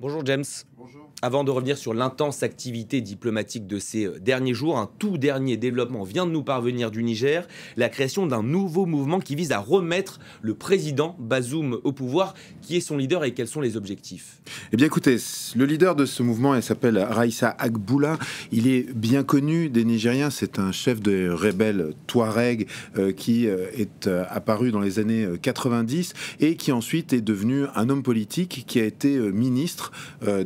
Bonjour James. Avant de revenir sur l'intense activité diplomatique de ces euh, derniers jours, un tout dernier développement vient de nous parvenir du Niger, la création d'un nouveau mouvement qui vise à remettre le président Bazoum au pouvoir. Qui est son leader et quels sont les objectifs Eh bien écoutez, le leader de ce mouvement, il s'appelle Raissa Agboula. Il est bien connu des Nigériens, c'est un chef de rebelles Touareg euh, qui euh, est apparu dans les années 90 et qui ensuite est devenu un homme politique qui a été ministre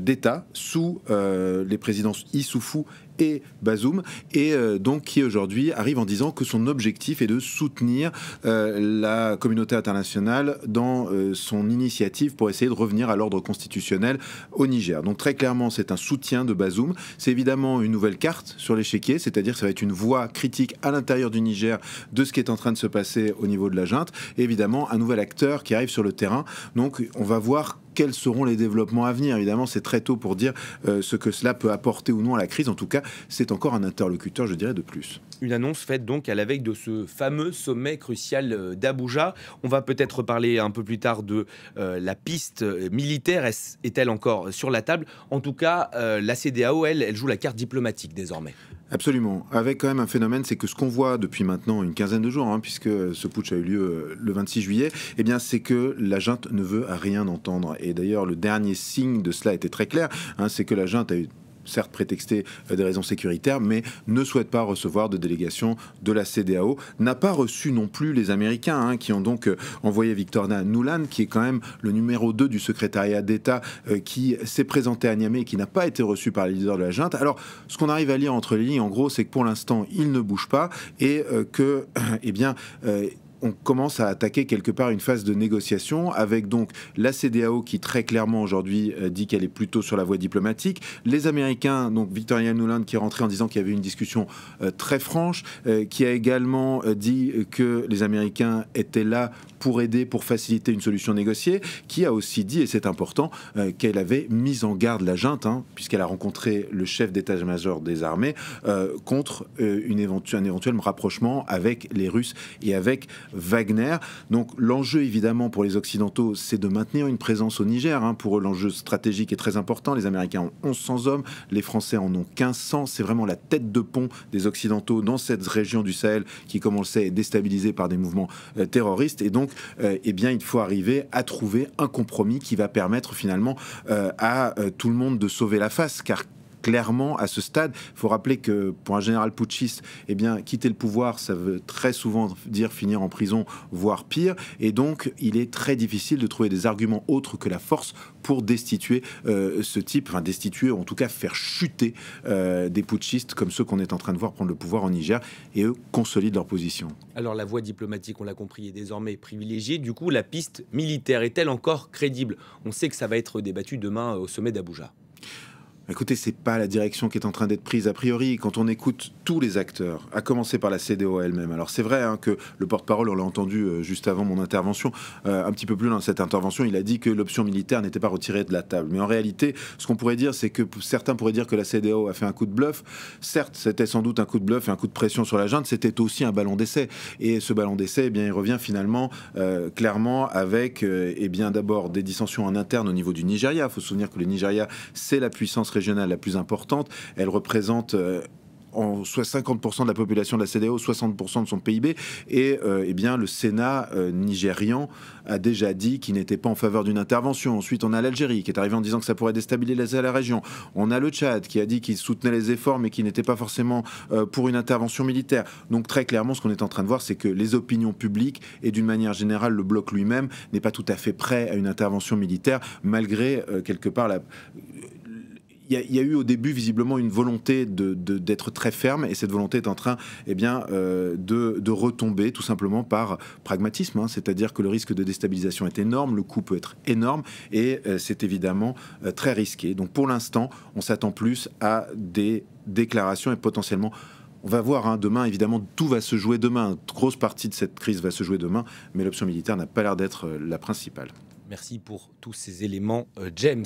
d'État sous euh, les présidences Issoufou et Bazoum, et euh, donc qui aujourd'hui arrive en disant que son objectif est de soutenir euh, la communauté internationale dans son initiative pour essayer de revenir à l'ordre constitutionnel au Niger. Donc très clairement, c'est un soutien de Bazoum. C'est évidemment une nouvelle carte sur l'échiquier, c'est-à-dire que ça va être une voix critique à l'intérieur du Niger de ce qui est en train de se passer au niveau de la junte, évidemment un nouvel acteur qui arrive sur le terrain. Donc on va voir quels seront les développements à venir. Évidemment, c'est très tôt pour dire euh, ce que cela peut apporter ou non à la crise. En tout cas, c'est encore un interlocuteur, je dirais, de plus. Une annonce faite donc à la veille de ce fameux sommet crucial euh, d'Abuja. On va peut-être parler un peu plus tard de euh, la piste militaire. Est-elle encore sur la table En tout cas, la CDAO, elle joue la carte diplomatique désormais. Absolument. Avec quand même un phénomène, c'est que ce qu'on voit depuis maintenant une quinzaine de jours, hein, puisque ce putsch a eu lieu euh, le 26 juillet, eh bien, c'est que la junte ne veut rien entendre. Et d'ailleurs, le dernier signe de cela était très clair, hein, c'est que la junte a eu certes prétexté euh, des raisons sécuritaires, mais ne souhaite pas recevoir de délégation de la CDAO, n'a pas reçu non plus les Américains, hein, qui ont donc euh, envoyé Victor Nuland, qui est quand même le numéro 2 du secrétariat d'État, euh, qui s'est présenté à Niamey et qui n'a pas été reçu par les leaders de la junte. Alors, ce qu'on arrive à lire entre les lignes, en gros, c'est que pour l'instant, il ne bouge pas et que, eh bien, euh, on commence à attaquer quelque part une phase de négociation avec donc la CDAO qui très clairement aujourd'hui euh, dit qu'elle est plutôt sur la voie diplomatique, les Américains, donc Victoria Nuland qui est rentrée en disant qu'il y avait une discussion euh, très franche, euh, qui a également dit que les Américains étaient là pour aider, pour faciliter une solution négociée, qui a aussi dit, et c'est important, qu'elle avait mis en garde la junte, hein, puisqu'elle a rencontré le chef d'état-major des armées, contre une un éventuel rapprochement avec les Russes et avec Wagner. Donc l'enjeu évidemment pour les Occidentaux, c'est de maintenir une présence au Niger. Hein. Pour eux, l'enjeu stratégique est très important. Les Américains ont 1100 hommes, les Français en ont 1500. C'est vraiment la tête de pont des Occidentaux dans cette région du Sahel qui, comme on le sait, est déstabilisée par des mouvements euh, terroristes. Et donc, euh, eh bien, il faut arriver à trouver un compromis qui va permettre finalement euh, à tout le monde de sauver la face, car clairement à ce stade. Il faut rappeler que pour un général putschiste, eh bien, quitter le pouvoir, ça veut très souvent dire finir en prison, voire pire. Et donc, il est très difficile de trouver des arguments autres que la force pour destituer euh, ce type, enfin destituer, en tout cas faire chuter euh, des putschistes comme ceux qu'on est en train de voir prendre le pouvoir en Niger, et eux consolident leur position. Alors la voie diplomatique, on l'a compris, est désormais privilégiée. Du coup, la piste militaire est-elle encore crédible On sait que ça va être débattu demain au sommet d'Abuja. Écoutez, c'est pas la direction qui est en train d'être prise a priori. Quand on écoute tous les acteurs, à commencer par la CDO elle-même. Alors c'est vrai hein, que le porte-parole, on l'a entendu euh, juste avant mon intervention, euh, un petit peu plus dans cette intervention, il a dit que l'option militaire n'était pas retirée de la table. Mais en réalité, ce qu'on pourrait dire, c'est que certains pourraient dire que la CDO a fait un coup de bluff. Certes, c'était sans doute un coup de bluff et un coup de pression sur la junte. C'était aussi un ballon d'essai. Et ce ballon d'essai, eh bien, il revient finalement euh, clairement avec, eh bien, d'abord des dissensions en interne au niveau du Nigeria. faut se souvenir que le Nigeria, c'est la puissance régionale la plus importante. Elle représente euh, en soit 50% de la population de la CDO, 60% de son PIB. Et euh, eh bien, le Sénat euh, nigérian a déjà dit qu'il n'était pas en faveur d'une intervention. Ensuite, on a l'Algérie qui est arrivée en disant que ça pourrait déstabiliser la, région. On a le Tchad qui a dit qu'il soutenait les efforts mais qui n'était pas forcément pour une intervention militaire. Donc très clairement, ce qu'on est en train de voir, c'est que les opinions publiques et d'une manière générale le bloc lui-même n'est pas tout à fait prêt à une intervention militaire malgré quelque part la, il y, a eu au début visiblement une volonté d'être très ferme et cette volonté est en train eh bien, euh, de, retomber tout simplement par pragmatisme, hein. c'est-à-dire que le risque de déstabilisation est énorme, le coût peut être énorme et euh, c'est évidemment euh, très risqué. Donc pour l'instant, on s'attend plus à des déclarations et potentiellement on va voir hein. demain, évidemment, tout va se jouer demain. Une grosse partie de cette crise va se jouer demain, mais l'option militaire n'a pas l'air d'être la principale. Merci pour tous ces éléments, James.